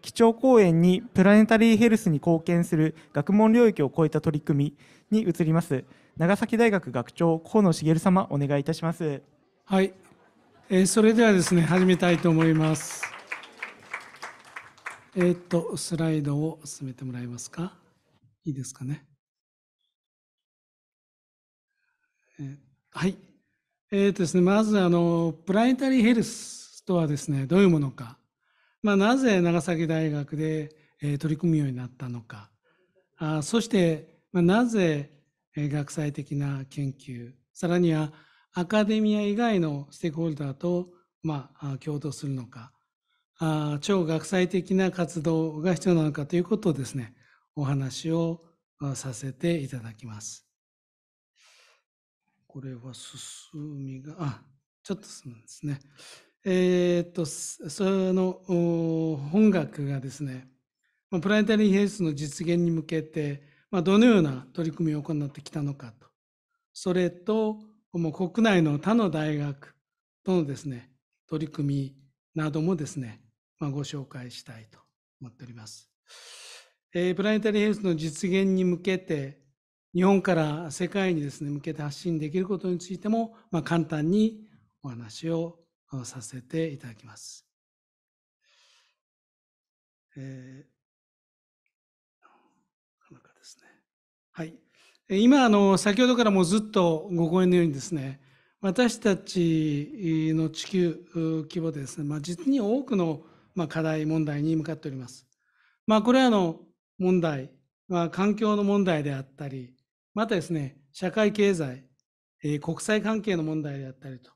基調講演にプラネタリーヘルスに貢献する学問領域を超えた取り組みに移ります長崎大学学長河野茂様お願いいたしますはい、えー、それではですね始めたいと思いますえー、っとスライドを進めてもらえますかいいですかね、えー、はいえーとですね、まずあのプラネタリーヘルスとはですねどういうものかまあ、なぜ長崎大学で取り組むようになったのか、あそして、まあ、なぜ学際的な研究、さらにはアカデミア以外のステークホルダーと、まあ、共同するのか、あ超学際的な活動が必要なのかということをですね、お話をさせていただきます。これは進みが、あ、ちょっと進むんですね。えー、っと、その本学がですね、プラネタリーヘルスの実現に向けて、まあ、どのような取り組みを行ってきたのかと、それと、もう国内の他の大学とのですね、取り組みなどもですね、まあ、ご紹介したいと思っております。えー、プラネタリーヘルスの実現に向けて、日本から世界にですね、向けて発信できることについても、まあ、簡単にお話をさせていただきます。えー、なかですね。はい。今、あの、先ほどからもずっとご講演のようにですね、私たちの地球規模でですね、まあ、実に多くの、まあ、課題、問題に向かっております。まあ、これらの問題、まあ、環境の問題であったり、またですね、社会経済、国際関係の問題であったりと、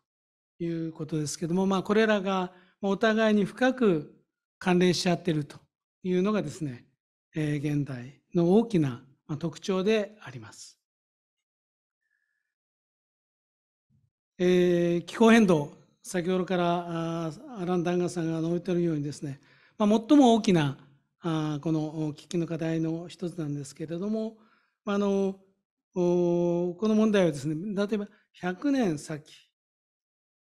いうことですけども、まあ、これらがお互いに深く関連し合っているというのがですね、えー、現代の大きな特徴であります。えー、気候変動、先ほどからアラン・ダンガさんが述べているようにですね、まあ、最も大きなあこの危機の課題の一つなんですけれども、あのこの問題はですね例えば100年先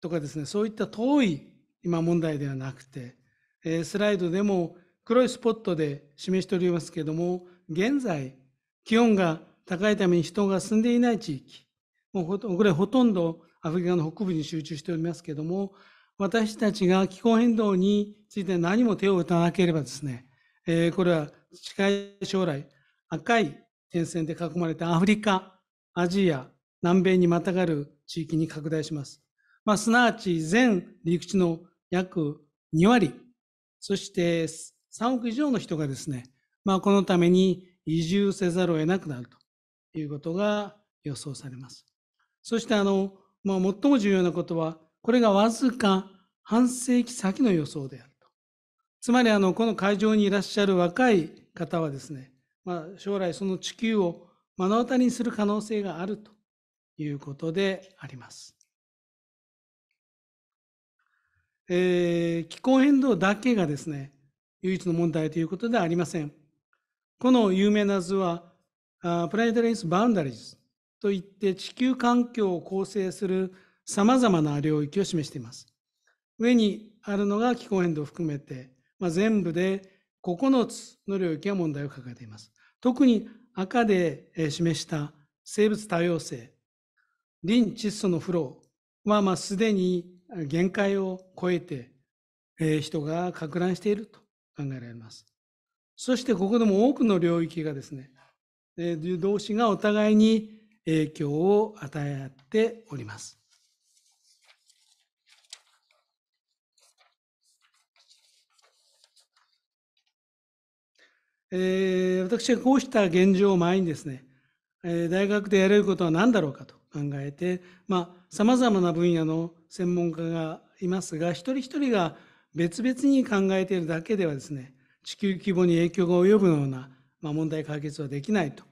とかですね、そういった遠い今問題ではなくて、えー、スライドでも黒いスポットで示しておりますけれども、現在、気温が高いために人が住んでいない地域、もうこれほとんどアフリカの北部に集中しておりますけれども、私たちが気候変動について何も手を打たなければですね、えー、これは近い将来、赤い点線で囲まれたアフリカ、アジア、南米にまたがる地域に拡大します。まあ、すなわち全陸地の約2割、そして3億以上の人がですね、まあ、このために移住せざるを得なくなるということが予想されます。そしてあの、まあ、最も重要なことは、これがわずか半世紀先の予想であると。つまりあの、この会場にいらっしゃる若い方はですね、まあ、将来その地球を目の当たりにする可能性があるということであります。えー、気候変動だけがですね、唯一の問題ということではありません。この有名な図は、プライドレンス・バウンダリーズといって地球環境を構成するさまざまな領域を示しています。上にあるのが気候変動を含めて、まあ、全部で9つの領域が問題を抱えています。特に赤で示した生物多様性、リン窒素のフローは、まあ、すでに限界を超えて、人が拡乱していると考えられます。そしてここでも多くの領域がですね、え同士がお互いに影響を与え合っております。えー、私はこうした現状を前にですね、えー、大学でやれることは何だろうかと考えて、まあ、様々な分野の専門家がいますが、一人一人が別々に考えているだけではですね、地球規模に影響が及ぶような、まあ、問題解決はできないと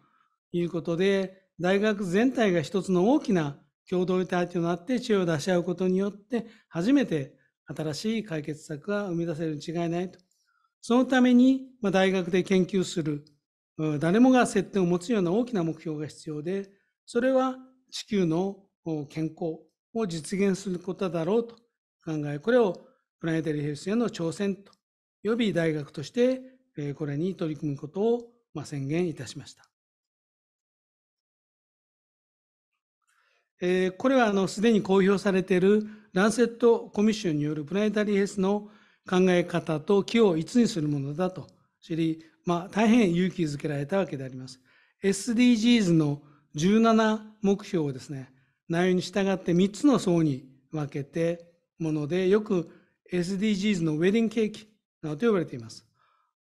いうことで、大学全体が一つの大きな共同体となって知恵を出し合うことによって、初めて新しい解決策が生み出せるに違いないと。そのために、まあ、大学で研究する、誰もが接点を持つような大きな目標が必要で、それは地球の健康、を実現することだろうと考え、これをプラネタリーヘルスへの挑戦と呼び、大学としてこれに取り組むことを宣言いたしました。これはすでに公表されているランセットコミッションによるプラネタリーヘルスの考え方と木を一にするものだと知り、まあ、大変勇気づけられたわけであります。SDGs の17目標をですね、内容に従って3つの層に分けてもので、よく SDGs のウェディングケーキなどと呼ばれています。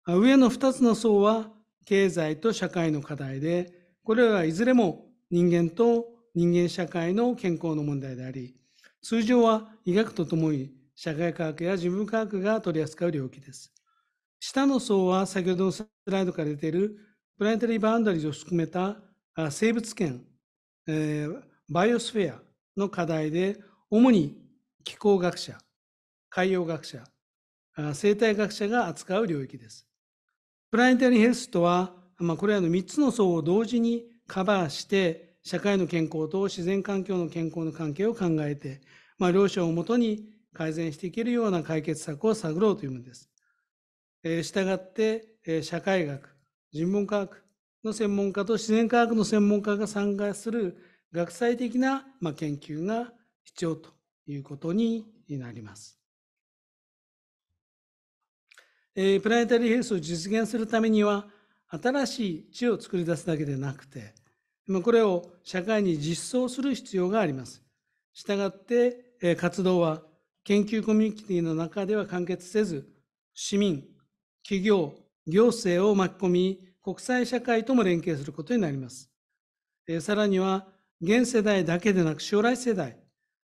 上の2つの層は経済と社会の課題で、これらはいずれも人間と人間社会の健康の問題であり、通常は医学とともに社会科学や人文科学が取り扱う領域です。下の層は先ほどのスライドから出ているプラネタリーバウンダリーを含めた生物圏、えー、バイオスフェアの課題で、主に気候学者、海洋学者、生態学者が扱う領域です。プラネタリーヘルスとは、まあ、これらの3つの層を同時にカバーして、社会の健康と自然環境の健康の関係を考えて、まあ、両者をもとに改善していけるような解決策を探ろうというものです。えた従って、え社会学、人文科学の専門家と自然科学の専門家が参加する学際的な研究が必要ということになります。プラネタリーヘルスを実現するためには、新しい知を作り出すだけでなくて、これを社会に実装する必要があります。したがって、活動は研究コミュニティの中では完結せず、市民、企業、行政を巻き込み、国際社会とも連携することになります。さらには、現世代だけでなく将来世代、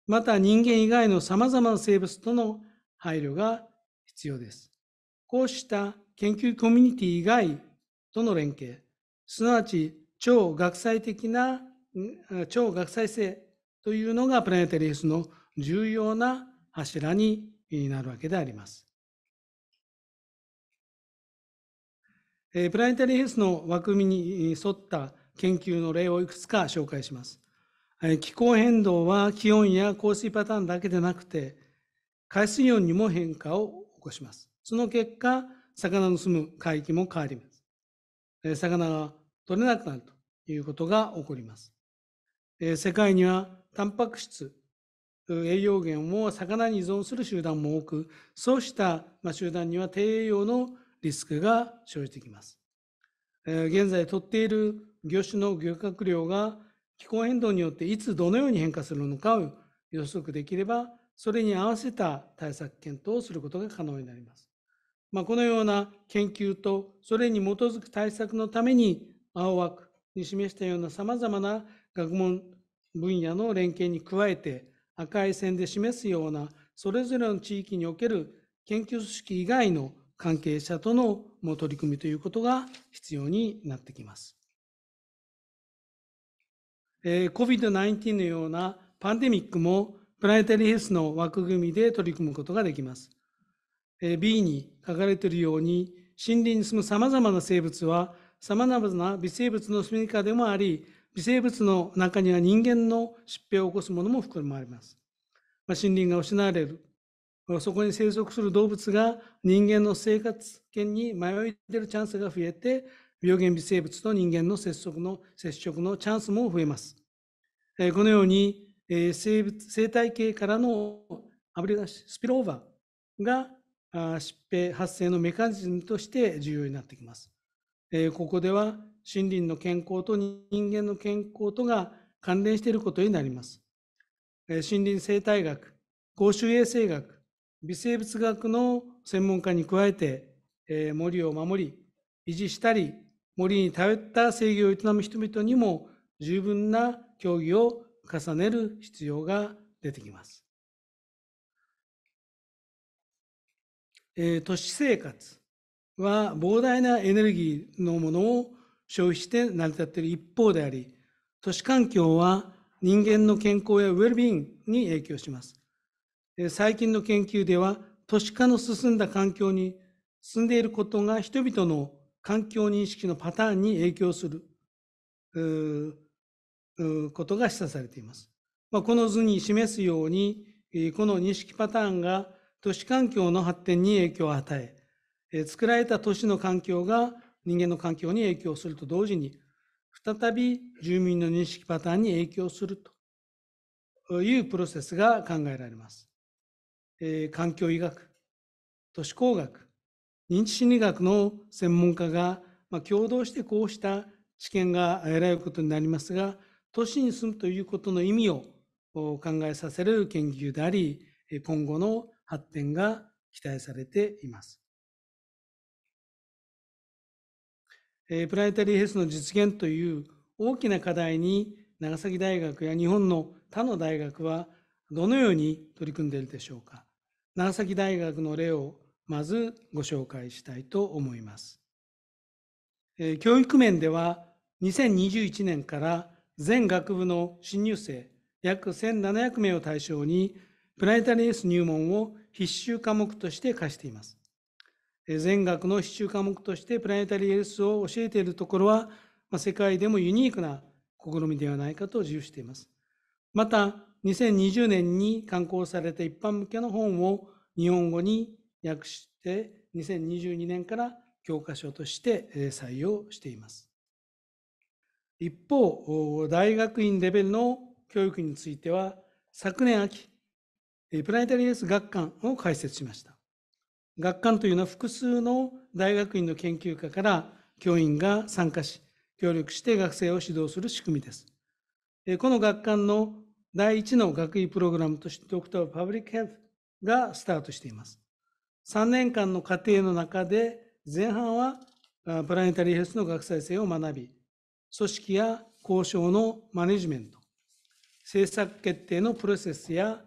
また人間以外の様々な生物との配慮が必要です。こうした研究コミュニティ以外との連携、すなわち超学際的な、超学際性というのがプラネタリウスの重要な柱になるわけであります。プラネタリウスの枠組みに沿った研究の例をいくつか紹介します。気候変動は気温や降水パターンだけでなくて、海水温にも変化を起こします。その結果、魚の住む海域も変わります。魚が取れなくなるということが起こります。世界にはタンパク質、栄養源を魚に依存する集団も多く、そうした集団には低栄養のリスクが生じてきます。現在取っている魚種の漁獲量が気候変動によっていつどのように変化するのかを予測できれば、それに合わせた対策検討をすることが可能になります。まあ、このような研究と、それに基づく対策のために、青枠に示したようなさまざまな学問分野の連携に加えて、赤い線で示すような、それぞれの地域における研究組織以外の関係者との取り組みということが必要になってきます。え COVID-19 のようなパンデミックもプラネタリーヘスの枠組みで取り組むことができます。え B に書かれているように、森林に住む様々な生物は、様々な微生物の住みかでもあり、微生物の中には人間の疾病を起こすものも含まれます。ま森林が失われる。そこに生息する動物が人間の生活圏に迷い出るチャンスが増えて、病原微生物と人間の接触の接触のチャンスも増えます。えこのように、え生物生態系からのあぶり出しスピローバーが疾病発生のメカニズムとして重要になってきます。えここでは森林の健康と人間の健康とが関連していることになります。森林生態学、公衆衛生学、微生物学の専門家に加えて、森を守り、維持したり、森に頼った正義を営む人々にも十分な協議を重ねる必要が出てきます。えー、都市生活は膨大なエネルギーのものを消費して成り立っている一方であり、都市環境は人間の健康やウェルビーンに影響します。最近の研究では、都市化の進んだ環境に進んでいることが人々の環境認識のパターンに影響することが示唆されています。まあ、この図に示すように、この認識パターンが都市環境の発展に影響を与え、作られた都市の環境が人間の環境に影響すると同時に、再び住民の認識パターンに影響するというプロセスが考えられます。環境医学、都市工学、認知心理学の専門家が、まあ、共同してこうした知見が得られることになりますが、都市に住むということの意味を考えさせる研究であり、今後の発展が期待されています。プラネタリーヘルスの実現という大きな課題に長崎大学や日本の他の大学はどのように取り組んでいるでしょうか。長崎大学の例をまずご紹介したいと思います。教育面では2021年から全学部の新入生約1700名を対象にプラネタリース入門を必修科目として課しています。全学の必修科目としてプラネタリエルスを教えているところは、世界でもユニークな試みではないかと自負しています。また、2020年に刊行された一般向けの本を日本語に訳して2022年から教科書として採用しています。一方、大学院レベルの教育については、昨年秋、プラネタリエース学館を開設しました。学館というのは複数の大学院の研究科から教員が参加し、協力して学生を指導する仕組みです。この学館の第1の学位プログラムとして、ドクター・パブリック・ヘルスがスタートしています。3年間の過程の中で前半はプラネタリーヘルスの学際性を学び組織や交渉のマネジメント政策決定のプロセスや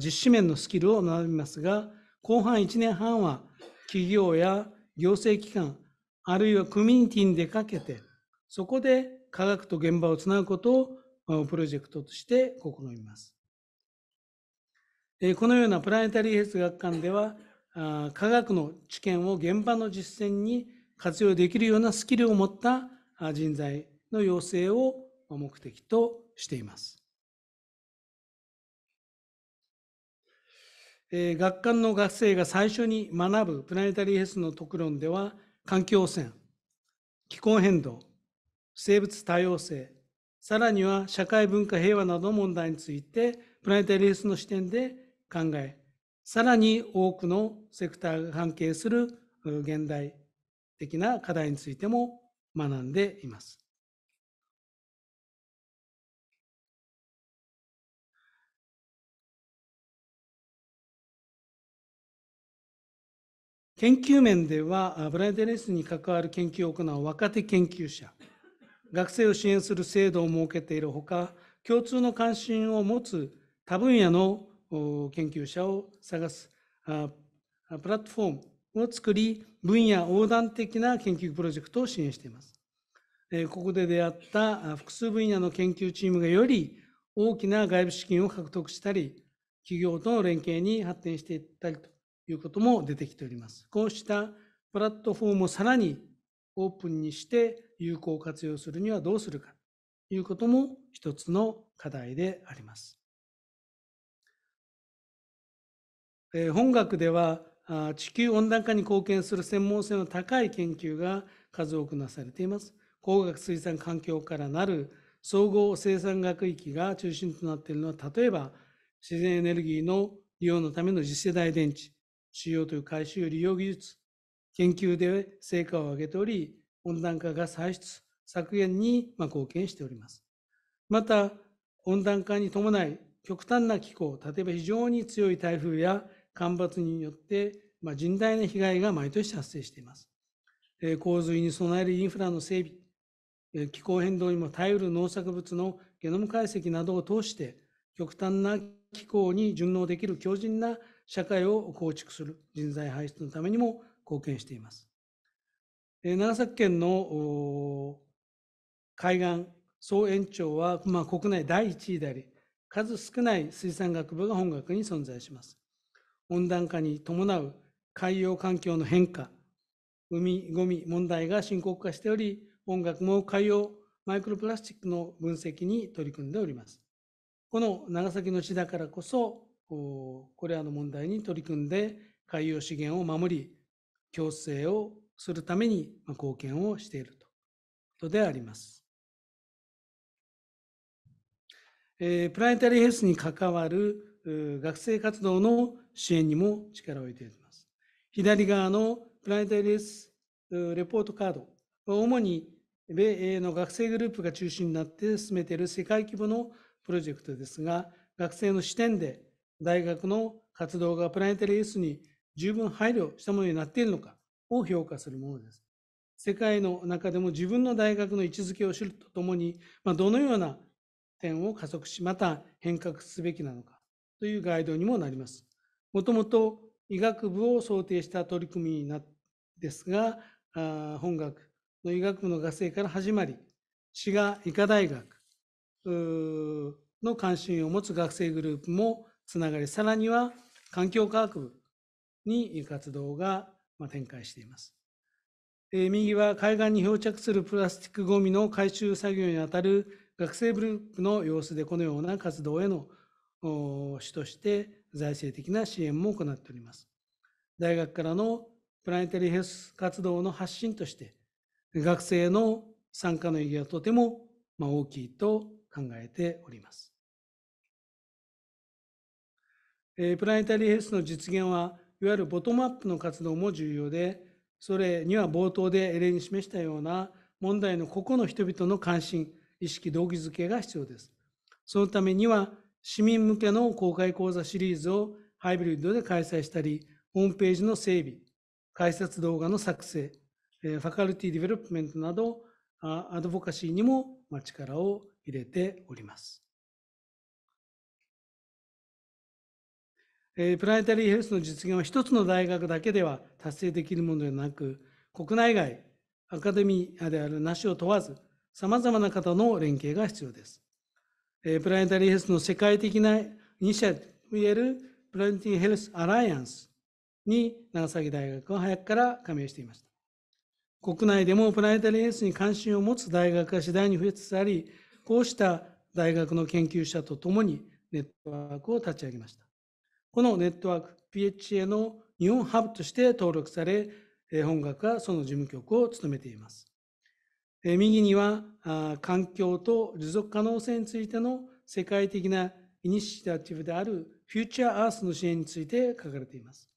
実施面のスキルを学びますが後半1年半は企業や行政機関あるいはコミュニティに出かけてそこで科学と現場をつなぐことをプロジェクトとして試みます。このようなプラネタリーヘルス学館では科学の知見を現場の実践に活用できるようなスキルを持った人材の養成を目的としています。学館の学生が最初に学ぶプラネタリーヘスの特論では環境汚染気候変動生物多様性さらには社会文化平和などの問題についてプラネタリーヘスの視点で考えさらに多くのセクターが関係する現代的な課題についても学んでいます。研究面ではブライデレスに関わる研究を行う若手研究者学生を支援する制度を設けているほか共通の関心を持つ他分野の研究者を探すプラットフォームを作り、分野横断的な研究プロジェクトを支援しています。ここで出会った複数分野の研究チームがより大きな外部資金を獲得したり、企業との連携に発展していったりということも出てきております。こうしたプラットフォームをさらにオープンにして有効活用するにはどうするかということも一つの課題であります。え本学では地球温暖化に貢献する専門性の高い研究が数多くなされています。工学水産環境からなる総合生産学域が中心となっているのは例えば自然エネルギーの利用のための次世代電池という回収利用技術研究で成果を上げており温暖化が歳出削減に貢献しております。また温暖化に伴い極端な気候例えば非常に強い台風や干ばつによって、まあ、甚大な被害が毎年発生しています。洪水に備えるインフラの整備、気候変動にも耐えうる農作物のゲノム解析などを通して、極端な気候に順応できる強靭な社会を構築する人材輩出のためにも貢献しています。長崎県の海岸総延長は、まあ、国内第1位であり、数少ない水産学部が本学に存在します。温暖化に伴う海洋環境の変化、海ごみ問題が深刻化しており、音楽も海洋マイクロプラスチックの分析に取り組んでおります。この長崎の地だからこそ、これらの問題に取り組んで海洋資源を守り、共生をするために貢献をしているということであります。えー、プラネタリーヘルスに関わる学生活動の支援にも力を入れています。左側のプラネタリウスレポートカードは主に米英の学生グループが中心になって進めている世界規模のプロジェクトですが、学生の視点で大学の活動がプラネタリースに十分配慮したものになっているのかを評価するものです。世界の中でも自分の大学の位置づけを知るとともに、まあ、どのような点を加速し、また変革すべきなのかというガイドにもなります。もともと医学部を想定した取り組みなですが、本学の医学部の学生から始まり、滋賀医科大学の関心を持つ学生グループもつながり、さらには環境科学部に活動が展開しています。え右は海岸に漂着するプラスチックごみの回収作業にあたる学生グループの様子でこのような活動への主として財政的な支援も行っております。大学からのプラネタリーヘルス活動の発信として、学生の参加の意義はとても大きいと考えております。プラネタリーヘルスの実現は、いわゆるボトムアップの活動も重要で、それには冒頭で例に示したような問題の個々の人々の関心、意識、動機づけが必要です。そのためには、市民向けの公開講座シリーズをハイブリッドで開催したり、ホームページの整備、解説動画の作成、ファカルティディベロップメントなど、アドボカシーにも力を入れております。プライタリーヘルスの実現は一つの大学だけでは達成できるものではなく、国内外、アカデミアであるなしを問わず、さまざまな方の連携が必要です。えプラネタリーヘルスの世界的な二者といえるプラネタリーヘルスアライアンスに長崎大学は早くから加盟していました。国内でもプラネタリーヘルスに関心を持つ大学が次第に増えつつあり、こうした大学の研究者とともにネットワークを立ち上げました。このネットワーク PHA の日本ハブとして登録され、本学はその事務局を務めています。右には環境と持続可能性についての世界的なイニシアティブであるフューチャーアースの支援について書かれています。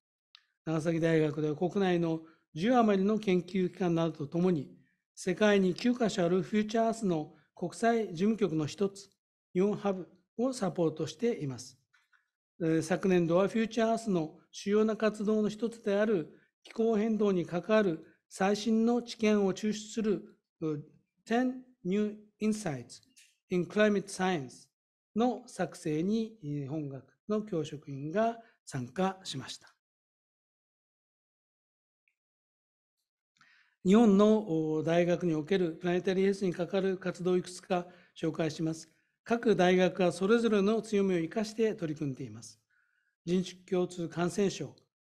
長崎大学では国内の10余りの研究機関などとともに、世界に9カ所あるフューチャーアースの国際事務局の一つ、日本ハブをサポートしています。昨年度はフューチャーアースの主要な活動の一つである気候変動に関わる最新の知見を抽出する10 New Insights in Climate Science の作成に本学の教職員が参加しました。日本の大学におけるプラネタリーヘルスにかかる活動をいくつか紹介します。各大学はそれぞれの強みを生かして取り組んでいます。人種共通感染症、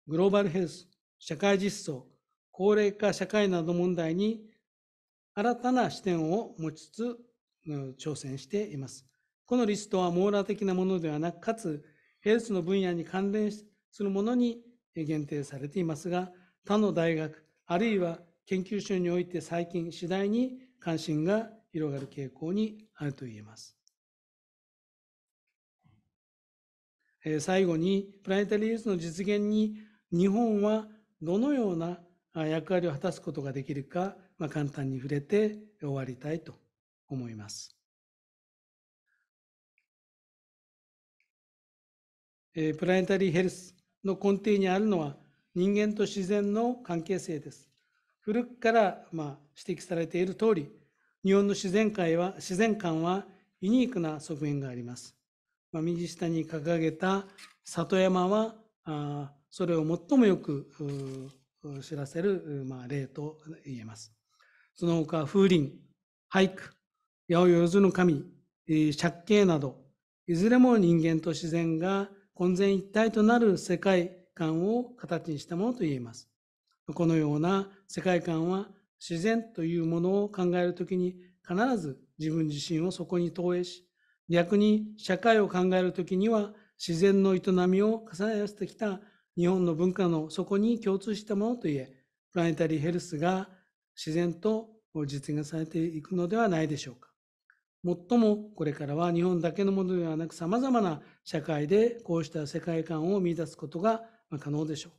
グローバルヘルス、社会実装、高齢化社会など問題に新たな視点を持ちつつ、挑戦しています。このリストは網羅的なものではなく、かつヘルスの分野に関連するものに限定されていますが、他の大学、あるいは研究所において最近次第に関心が広がる傾向にあると言えます。最後に、プラネタリウスの実現に日本はどのような役割を果たすことができるかまあ、簡単に触れて終わりたいと思います。えー、プラネタリーヘルスの根底にあるのは人間と自然の関係性です。古くからまあ指摘されている通り、日本の自然界は自然観はユニークな側面があります。まあ、右下に掲げた里山はあそれを最もよく知らせる、まあ、例と言えます。その他風鈴、俳句、八百万の神、借景など、いずれも人間と自然が混然一体となる世界観を形にしたものと言えます。このような世界観は自然というものを考えるときに必ず自分自身をそこに投影し、逆に社会を考えるときには自然の営みを重ね合わせてきた日本の文化の底に共通したものといえ、プラネタリーヘルスが自然と実現されていくのではないでしょうか。もっともこれからは日本だけのものではなくさまざまな社会でこうした世界観を見いだすことが可能でしょう。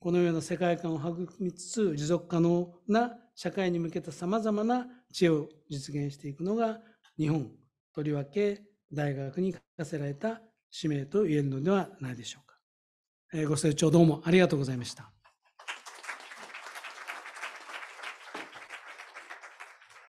このような世界観を育みつつ持続可能な社会に向けたさまざまな知恵を実現していくのが日本とりわけ大学に課せられた使命と言えるのではないでしょうか。ご清聴どうもありがとうございました。